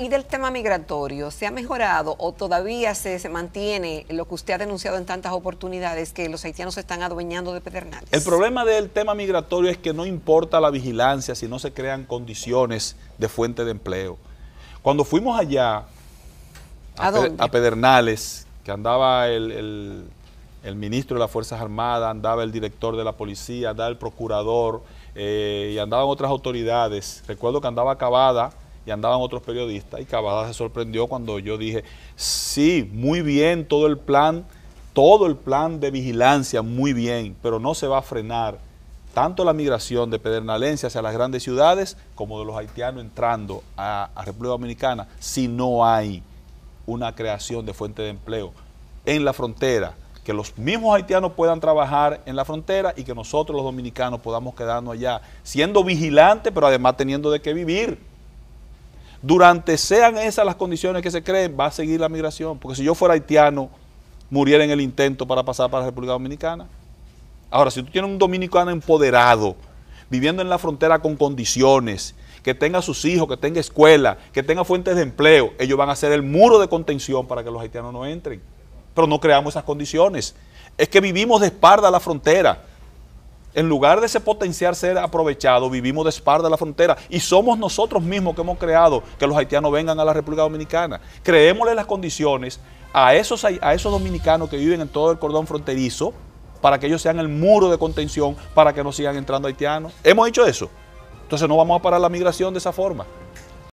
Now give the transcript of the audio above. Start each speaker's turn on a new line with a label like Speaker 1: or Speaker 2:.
Speaker 1: y del tema migratorio, ¿se ha mejorado o todavía se, mantiene lo que usted ha denunciado en tantas oportunidades que los haitianos se están adueñando de Pedernales?
Speaker 2: El problema del tema migratorio es que no importa la vigilancia si no se crean condiciones de fuente de empleo. Cuando fuimos allá a, Pedernales, que andaba el, ministro de las Fuerzas Armadas, andaba el director de la policía, andaba el procurador eh, y andaban otras autoridades. Recuerdo que andaba acabada y andaban otros periodistas y Cavada se sorprendió cuando yo dije, sí, muy bien todo el plan, todo el plan de vigilancia, muy bien, pero no se va a frenar tanto la migración de Pedernalencia hacia las grandes ciudades como de los haitianos entrando a, a República Dominicana si no hay una creación de fuente de empleo en la frontera, que los mismos haitianos puedan trabajar en la frontera y que nosotros los dominicanos podamos quedarnos allá siendo vigilantes, pero además teniendo de qué vivir durante sean esas las condiciones que se creen, va a seguir la migración. Porque si yo fuera haitiano, muriera en el intento para pasar para la República Dominicana. Ahora, si tú tienes un dominicano empoderado, viviendo en la frontera con condiciones, que tenga sus hijos, que tenga escuela, que tenga fuentes de empleo, ellos van a ser el muro de contención para que los haitianos no entren. Pero no creamos esas condiciones. Es que vivimos de espalda a la frontera en lugar de ese potencial ser aprovechado, vivimos de espalda la frontera y somos nosotros mismos que hemos creado que los haitianos vengan a la República Dominicana. Creémosle las condiciones a esos, a esos dominicanos que viven en todo el cordón fronterizo para que ellos sean el muro de contención para que no sigan entrando haitianos. ¿Hemos hecho eso? Entonces no vamos a parar la migración de esa forma.